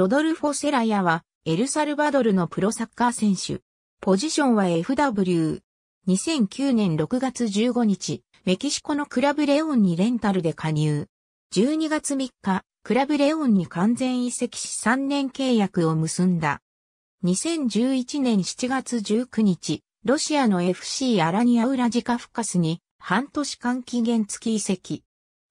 ロドルフォ・セラヤは、エルサルバドルのプロサッカー選手。ポジションは FW。2009年6月15日、メキシコのクラブレオンにレンタルで加入。12月3日、クラブレオンに完全移籍し3年契約を結んだ。2011年7月19日、ロシアの FC アラニアウラジカフカスに半年間期限付き移籍。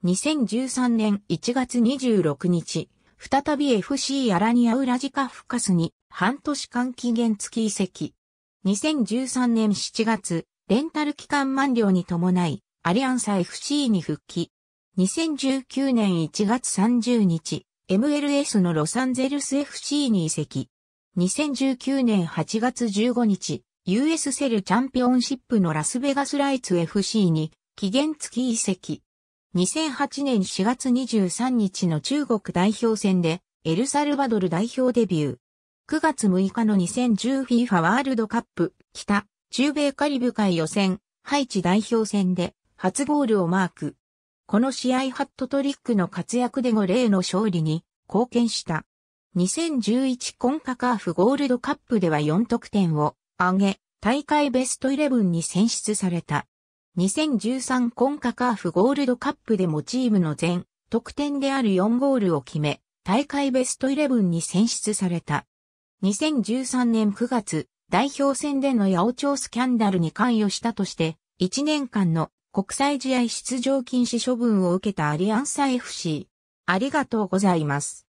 2013年1月26日、再び FC アラニアウラジカフカスに半年間期限付き移籍。2013年7月、レンタル期間満了に伴い、アリアンサ FC に復帰。2019年1月30日、MLS のロサンゼルス FC に移籍。2019年8月15日、US セルチャンピオンシップのラスベガスライツ FC に期限付き移籍。2008年4月23日の中国代表戦でエルサルバドル代表デビュー。9月6日の 2010FIFA ワールドカップ北中米カリブ海予選ハイチ代表戦で初ゴールをマーク。この試合ハットトリックの活躍で5例の勝利に貢献した。2011コンカカーフゴールドカップでは4得点を挙げ、大会ベスト11に選出された。2013コンカカーフゴールドカップでもチームの全得点である4ゴールを決め、大会ベストイレブンに選出された。2013年9月、代表戦での八百長スキャンダルに関与したとして、1年間の国際試合出場禁止処分を受けたアリアンサ FC。ありがとうございます。